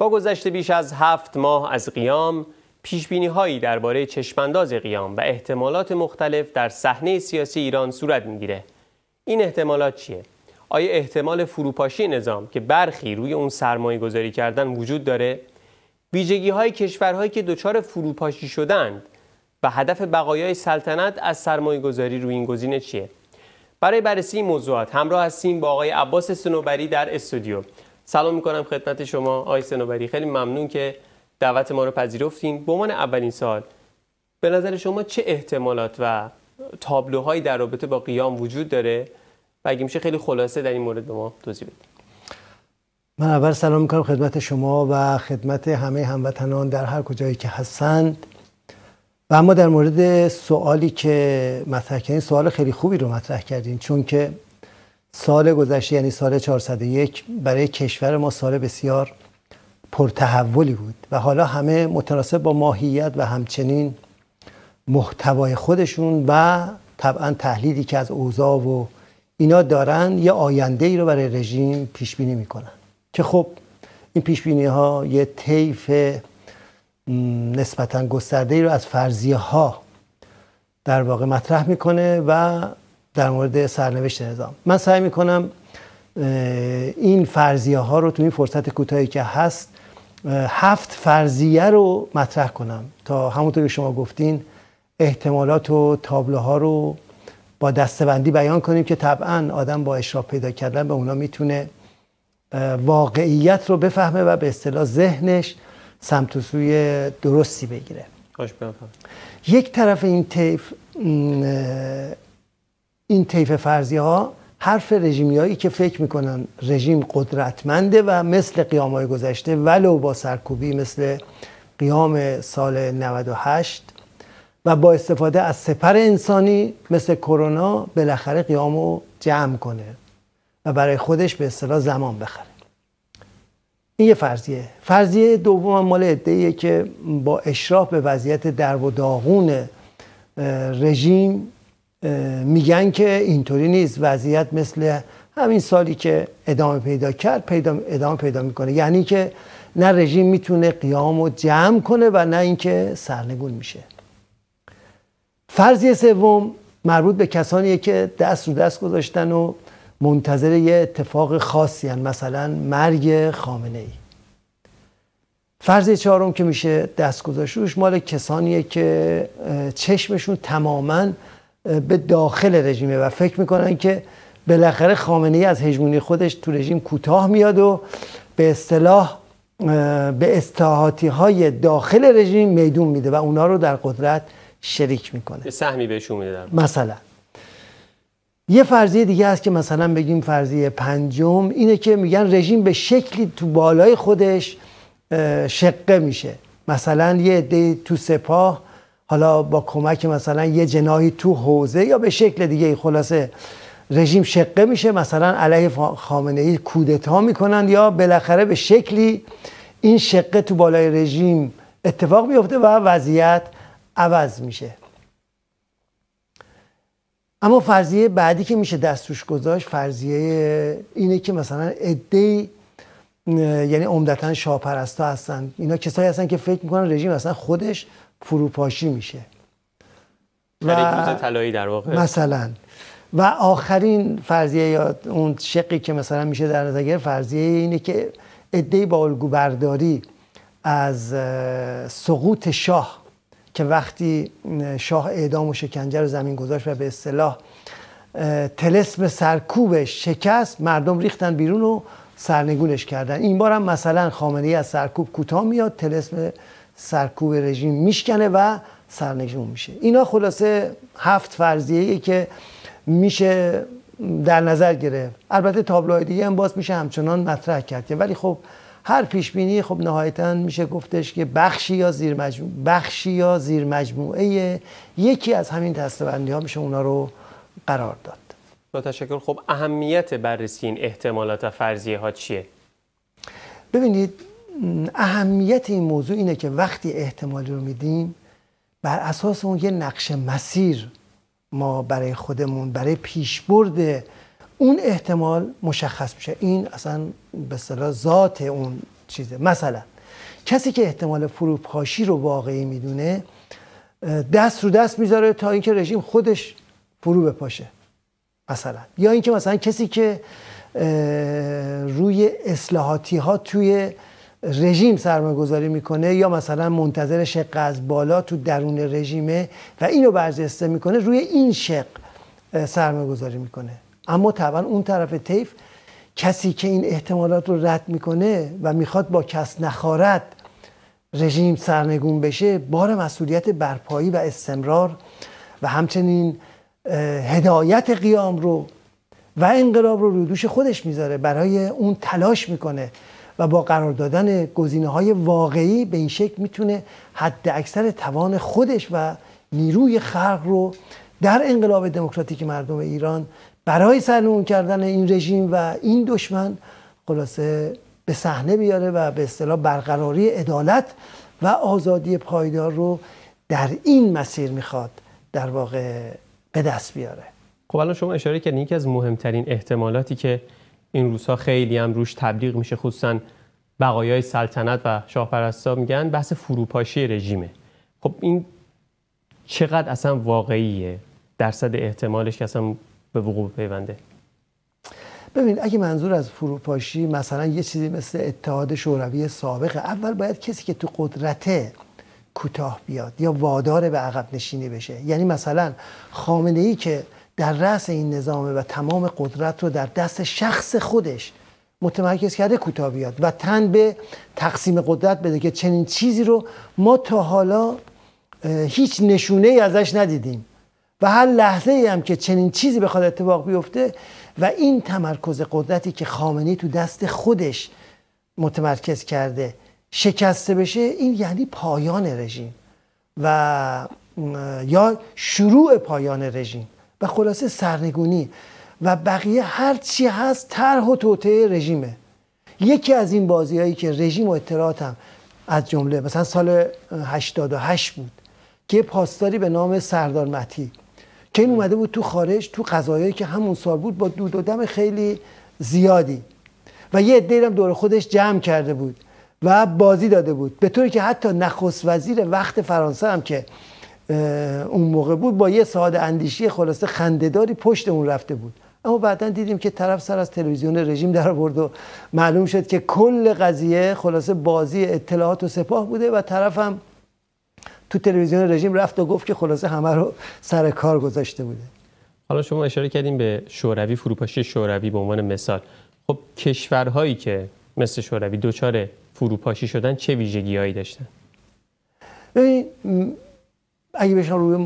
با گذشت بیش از هفت ماه از قیام پیش بینی هایی درباره چشمانداز قیام و احتمالات مختلف در صحنه سیاسی ایران صورت میگیره این احتمالات چیه آیا احتمال فروپاشی نظام که برخی روی اون سرمایه گذاری کردن وجود داره ویژگی های کشورهایی که دچار فروپاشی شدند و هدف بقایای سلطنت از سرمایه گذاری روی این گزینه چیه برای بررسی این موضوعات همراه هستیم با آقای عباس سنوبری در استودیو سلام میکنم خدمت شما آی سنوبری خیلی ممنون که دعوت ما رو پذیرفتین به عنوان اولین سال به نظر شما چه احتمالات و تابلوهایی در رابطه با قیام وجود داره و اگه میشه خیلی خلاصه در این مورد به ما توضیح بدید من اول سلام میکنم خدمت شما و خدمت همه هموطنان در هر کجایی که هستند و اما در مورد سوالی که مطرح کردین سوال خیلی خوبی رو مطرح کردین چون که سال گذشته یعنی سال 401 برای کشور ما سال بسیار پرتحولی بود و حالا همه متناسب با ماهیت و همچنین محتوای خودشون و طبعا تحلیلی که از اوضاع و اینا دارن یه آینده ای رو برای رژیم پیش بینی میکنن که خب این پیش بینی ها یه طیف نسبتا گسترده ای رو از فرضیه ها در واقع مطرح میکنه و در مورد سرنوشت نظام من سعی میکنم این فرضیه ها رو تو این فرصت کوتاهی که هست هفت فرضیه رو مطرح کنم تا همونطور که شما گفتین احتمالات و تابلوها رو با دستبندی بیان کنیم که طبعا آدم با اشراف پیدا کردن به اونا میتونه واقعیت رو بفهمه و به اصطلاح ذهنش سمت و سوی درستی بگیره یک طرف این طیف این طیف فرضی ها حرف هایی که فکر میکنن رژیم قدرتمنده و مثل قیام های گذشته ولو با سرکوبی مثل قیام سال 98 و با استفاده از سپر انسانی مثل کرونا بالاخره قیام رو جمع کنه و برای خودش به اصطلاح زمان بخره این یه فرضیه فرضیه دوم مال عده‌ایه که با اشراف به وضعیت در و داغون رژیم میگن که اینطوری نیست وضعیت مثل همین سالی که ادامه پیدا کرد پیدا ادامه پیدا میکنه یعنی که نه رژیم میتونه قیام و جمع کنه و نه اینکه سرنگون میشه فرضیه سوم مربوط به کسانیه که دست رو دست گذاشتن و منتظر یه اتفاق خاصی هن. مثلا مرگ خامنه ای فرض چهارم که میشه دست گذاشت مال کسانیه که چشمشون تماما به داخل رژیمه و فکر میکنن که بالاخره خامنه ای از هژمونی خودش تو رژیم کوتاه میاد و به اصطلاح به استعاتی های داخل رژیم میدون میده و اونا رو در قدرت شریک میکنه به سهمی بهشون میده مثلا یه فرضیه دیگه هست که مثلا بگیم فرضیه پنجم اینه که میگن رژیم به شکلی تو بالای خودش شقه میشه مثلا یه عده تو سپاه حالا با کمک مثلا یه جناهی تو حوزه یا به شکل دیگه خلاصه رژیم شقه میشه مثلا علیه خامنه ای کودتا میکنند یا بالاخره به شکلی این شقه تو بالای رژیم اتفاق میفته و وضعیت عوض میشه اما فرضیه بعدی که میشه دستوش گذاشت فرضیه اینه که مثلا ادهی یعنی عمدتا شاپرستا هستن اینا کسایی هستن که فکر میکنن رژیم اصلا خودش فروپاشی میشه و طلایی در واقع مثلا و آخرین فرضیه یا اون شقی که مثلا میشه در نظر فرضیه اینه که ایده با الگوبرداری از سقوط شاه که وقتی شاه اعدام و شکنجه رو زمین گذاشت و به اصطلاح تلسم سرکوبش شکست مردم ریختن بیرون و سرنگونش کردن این بار هم مثلا خامنه ای از سرکوب کوتاه میاد تلسم سرکوب رژیم میشکنه و سرنگون میشه اینا خلاصه هفت فرضیه که میشه در نظر گرفت البته تابلوهای دیگه هم باز میشه همچنان مطرح کرد ولی خب هر پیش بینی خب نهایتا میشه گفتش که بخشی یا زیر بخشی یا زیر مجموعه یکی از همین دستبندی ها میشه اونا رو قرار داد با تشکر خب اهمیت بررسی این احتمالات و فرضیه ها چیه ببینید اهمیت این موضوع اینه که وقتی احتمال رو میدیم بر اساس اون یه نقش مسیر ما برای خودمون برای پیشبرد اون احتمال مشخص میشه این اصلا به صلاح ذات اون چیزه مثلا کسی که احتمال فروپاشی رو واقعی میدونه دست رو دست میذاره تا اینکه رژیم خودش فرو بپاشه مثلا یا اینکه مثلا کسی که روی اصلاحاتی ها توی رژیم سرمایه گذاری میکنه یا مثلا منتظر شق از بالا تو درون رژیمه و اینو برجسته میکنه روی این شق سرمایه گذاری میکنه اما طبعا اون طرف طیف کسی که این احتمالات رو رد میکنه و میخواد با کس نخارد رژیم سرنگون بشه بار مسئولیت برپایی و استمرار و همچنین هدایت قیام رو و انقلاب رو روی دوش خودش میذاره برای اون تلاش میکنه و با قرار دادن گزینه های واقعی به این شکل میتونه حد اکثر توان خودش و نیروی خلق رو در انقلاب دموکراتیک مردم ایران برای سرنگون کردن این رژیم و این دشمن خلاصه به صحنه بیاره و به اصطلاح برقراری عدالت و آزادی پایدار رو در این مسیر میخواد در واقع به دست بیاره خب الان شما اشاره کردین یکی از مهمترین احتمالاتی که این روزها خیلی هم روش تبلیغ میشه خصوصا بقایای سلطنت و شاهپرستا میگن بحث فروپاشی رژیمه خب این چقدر اصلا واقعیه درصد احتمالش که اصلا به وقوع پیونده ببین اگه منظور از فروپاشی مثلا یه چیزی مثل اتحاد شوروی سابقه اول باید کسی که تو قدرته کوتاه بیاد یا وادار به عقب نشینی بشه یعنی مثلا خامنه ای که در رأس این نظامه و تمام قدرت رو در دست شخص خودش متمرکز کرده کوتاه بیاد و تن به تقسیم قدرت بده که چنین چیزی رو ما تا حالا هیچ نشونه ای ازش ندیدیم و هر لحظه ای هم که چنین چیزی بخواد اتفاق بیفته و این تمرکز قدرتی که خامنی تو دست خودش متمرکز کرده شکسته بشه این یعنی پایان رژیم و یا شروع پایان رژیم و خلاصه سرنگونی و بقیه هر چی هست طرح و توطعه رژیمه یکی از این بازیهایی که رژیم و اطلاعات هم از جمله مثلا سال 88 بود که پاسداری به نام سردار متی که این اومده بود تو خارج تو قضایایی که همون سال بود با دود و دم خیلی زیادی و یه عده هم دور خودش جمع کرده بود و بازی داده بود به طوری که حتی نخست وزیر وقت فرانسه هم که اون موقع بود با یه ساده اندیشی خلاصه خندهداری پشت اون رفته بود اما بعدا دیدیم که طرف سر از تلویزیون رژیم در آورد و معلوم شد که کل قضیه خلاصه بازی اطلاعات و سپاه بوده و طرفم تو تلویزیون رژیم رفت و گفت که خلاصه همه رو سر کار گذاشته بوده حالا شما اشاره کردیم به شوروی فروپاشی شوروی به عنوان مثال خب کشورهایی که مثل شوروی دچار فروپاشی شدن چه ویژگیهایی داشتن اگه بشن روی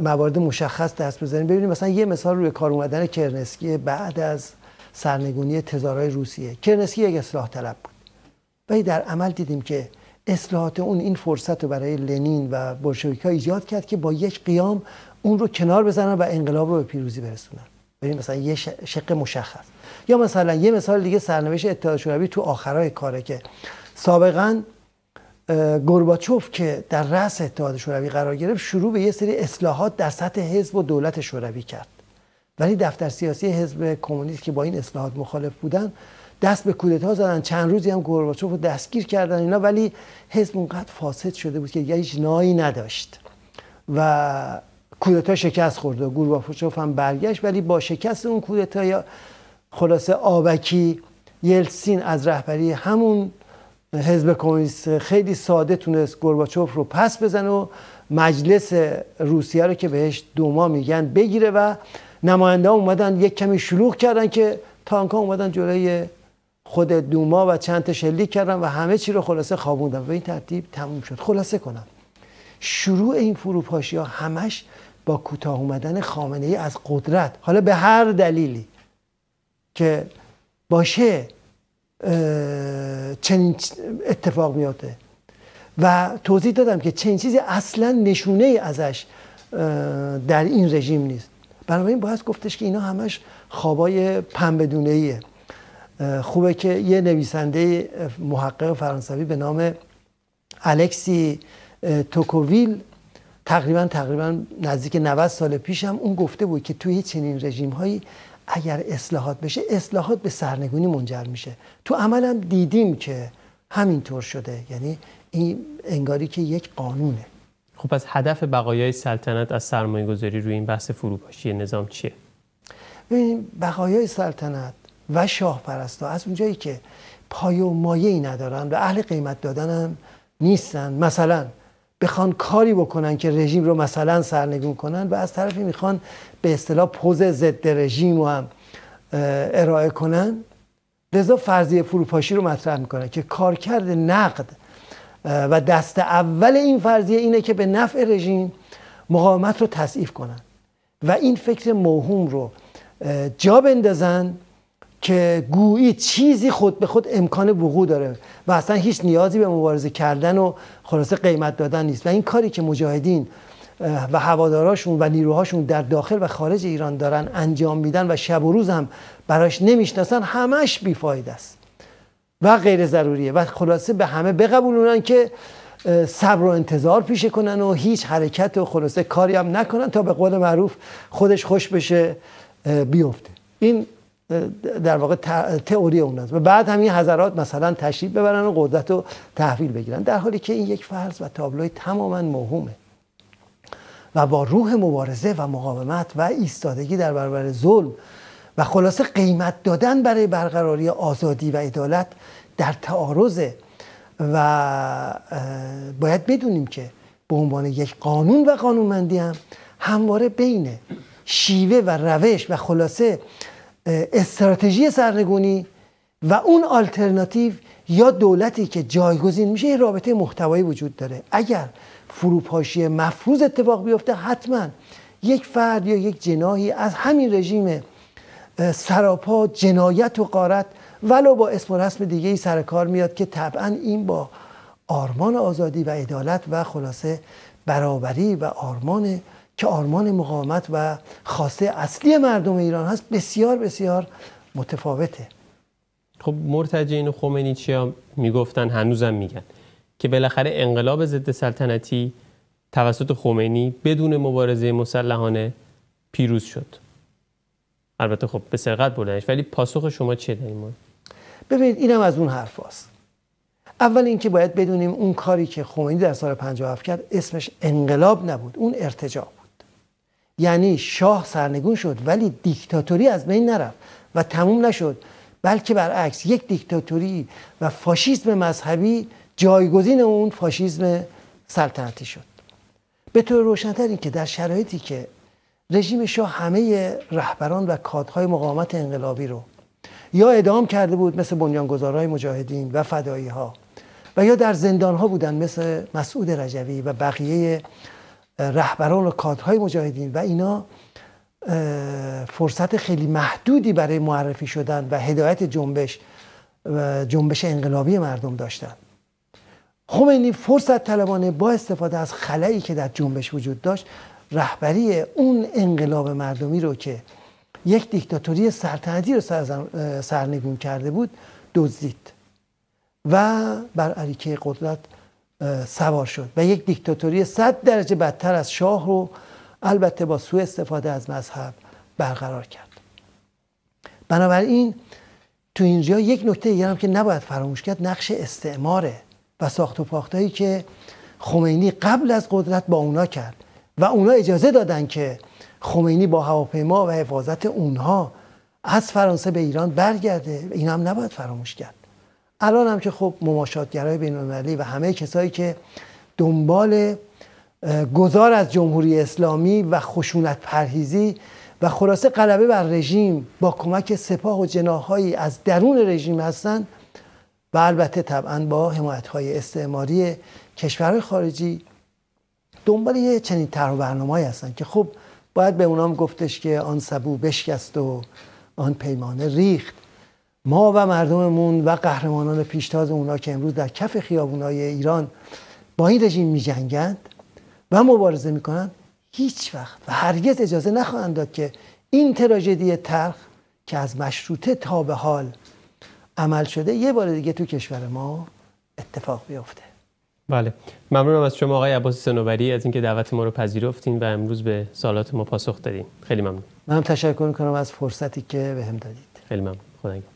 موارد مشخص دست بزنیم ببینیم مثلا یه مثال روی کار اومدن کرنسکی بعد از سرنگونی تزارای روسیه کرنسکی یک اصلاح طلب بود ولی در عمل دیدیم که اصلاحات اون این فرصت رو برای لنین و بلشویک ایجاد کرد که با یک قیام اون رو کنار بزنن و انقلاب رو به پیروزی برسونن ببین مثلا یه شق مشخص یا مثلا یه مثال دیگه سرنوشت اتحاد شوروی تو آخرای کاره که سابقا گورباچوف که در رأس اتحاد شوروی قرار گرفت شروع به یه سری اصلاحات در سطح حزب و دولت شوروی کرد ولی دفتر سیاسی حزب کمونیست که با این اصلاحات مخالف بودن دست به کودتا زدن چند روزی هم گورباچوف رو دستگیر کردن اینا ولی حزب اونقدر فاسد شده بود که هیچ نایی نداشت و کودتا شکست خورد و گورباچوف هم برگشت ولی با شکست اون کودتا یا خلاصه آبکی یلسین از رهبری همون حزب کمونیست خیلی ساده تونست گرباچوف رو پس بزنه و مجلس روسیه رو که بهش دوما میگن بگیره و نماینده ها اومدن یک کمی شلوغ کردن که تانک ها اومدن جلوی خود دوما و چند تا شلیک کردن و همه چی رو خلاصه خوابوندن و این ترتیب تموم شد خلاصه کنم شروع این فروپاشی ها همش با کوتاه اومدن خامنه ای از قدرت حالا به هر دلیلی که باشه چنین اتفاق میاده و توضیح دادم که چنین چیزی اصلا نشونه ای ازش در این رژیم نیست بنابراین باید گفتش که اینا همش خوابای پنبدونه ایه خوبه که یه نویسنده محقق فرانسوی به نام الکسی توکوویل تقریبا تقریبا نزدیک 90 سال پیش هم اون گفته بود که توی چنین رژیم هایی اگر اصلاحات بشه اصلاحات به سرنگونی منجر میشه تو عملا دیدیم که همینطور شده یعنی این انگاری که یک قانونه خب از هدف بقایای سلطنت از سرمایه گذاری روی این بحث فروپاشی نظام چیه؟ ببینیم بقایای سلطنت و شاه پرستا از اونجایی که پای و مایه ندارن و اهل قیمت دادن هم نیستن مثلا بخوان کاری بکنن که رژیم رو مثلا سرنگون کنن و از طرفی میخوان به اصطلاح پوز ضد رژیم رو هم ارائه کنن رضا فرضیه فروپاشی رو مطرح میکنن که کارکرد نقد و دست اول این فرضیه اینه که به نفع رژیم مقاومت رو تضعیف کنن و این فکر موهوم رو جا بندازن که گویی چیزی خود به خود امکان وقوع داره و اصلا هیچ نیازی به مبارزه کردن و خلاصه قیمت دادن نیست و این کاری که مجاهدین و هواداراشون و نیروهاشون در داخل و خارج ایران دارن انجام میدن و شب و روز هم براش نمیشناسن همش بیفاید است و غیر ضروریه و خلاصه به همه بقبولونن که صبر و انتظار پیشه کنن و هیچ حرکت و خلاصه کاری هم نکنن تا به قول معروف خودش خوش بشه بیفته این در واقع تئوری اون و بعد همین این حضرات مثلا تشریف ببرن و قدرت رو تحویل بگیرن در حالی که این یک فرض و تابلوی تماما مهمه و با روح مبارزه و مقاومت و ایستادگی در برابر ظلم و خلاصه قیمت دادن برای برقراری آزادی و عدالت در تعارض و باید بدونیم که به عنوان یک قانون و قانونمندی هم همواره بین شیوه و روش و خلاصه استراتژی سرنگونی و اون آلترناتیو یا دولتی که جایگزین میشه این رابطه محتوایی وجود داره اگر فروپاشی مفروض اتفاق بیفته حتما یک فرد یا یک جناهی از همین رژیم سراپا جنایت و قارت ولو با اسم و رسم دیگه ای سر کار میاد که طبعا این با آرمان آزادی و عدالت و خلاصه برابری و آرمان که آرمان مقاومت و خواسته اصلی مردم ایران هست بسیار بسیار متفاوته خب مرتجین و خمینی چیا میگفتن هنوزم میگن که بالاخره انقلاب ضد سلطنتی توسط خمینی بدون مبارزه مسلحانه پیروز شد البته خب به سرقت بردنش ولی پاسخ شما چه در این ببینید اینم از اون حرف هست. اول اینکه باید بدونیم اون کاری که خمینی در سال 57 کرد اسمش انقلاب نبود اون ارتجاب یعنی شاه سرنگون شد ولی دیکتاتوری از بین نرفت و تموم نشد بلکه برعکس یک دیکتاتوری و فاشیسم مذهبی جایگزین اون فاشیسم سلطنتی شد به طور روشنتر این که در شرایطی که رژیم شاه همه رهبران و کادرهای مقاومت انقلابی رو یا ادام کرده بود مثل بنیانگذارهای مجاهدین و فدایی ها و یا در زندان ها بودن مثل مسعود رجوی و بقیه رهبران و کادرهای مجاهدین و اینا فرصت خیلی محدودی برای معرفی شدن و هدایت جنبش و جنبش انقلابی مردم داشتن خمینی خب فرصت طلبانه با استفاده از خلایی که در جنبش وجود داشت رهبری اون انقلاب مردمی رو که یک دیکتاتوری سرتعدی رو سرنگون کرده بود دزدید و بر علیکه قدرت سوار شد و یک دیکتاتوری صد درجه بدتر از شاه رو البته با سوء استفاده از مذهب برقرار کرد بنابراین تو اینجا یک نکته دیگر هم که نباید فراموش کرد نقش استعماره و ساخت و پاختایی که خمینی قبل از قدرت با اونا کرد و اونا اجازه دادن که خمینی با هواپیما و حفاظت اونها از فرانسه به ایران برگرده این هم نباید فراموش کرد الان هم که خب مماشاتگرهای بین المللی و همه کسایی که دنبال گذار از جمهوری اسلامی و خشونت پرهیزی و خلاصه قلبه بر رژیم با کمک سپاه و جناهایی از درون رژیم هستند و البته طبعا با حمایت های استعماری کشورهای خارجی دنبال یه چنین طرح و برنامه هستن که خب باید به اونام گفتش که آن سبو بشکست و آن پیمانه ریخت ما و مردممون و قهرمانان پیشتاز اونا که امروز در کف خیابونای ایران با این رژیم میجنگند و مبارزه کنند هیچ وقت و هرگز اجازه نخواهند داد که این تراژدی تلخ که از مشروطه تا به حال عمل شده یه بار دیگه تو کشور ما اتفاق بیفته بله ممنونم از شما آقای عباس سنوبری از اینکه دعوت ما رو پذیرفتین و امروز به سالات ما پاسخ دادین خیلی ممنون من هم تشکر میکنم از فرصتی که بهم هم دادید خیلی ممنون خدا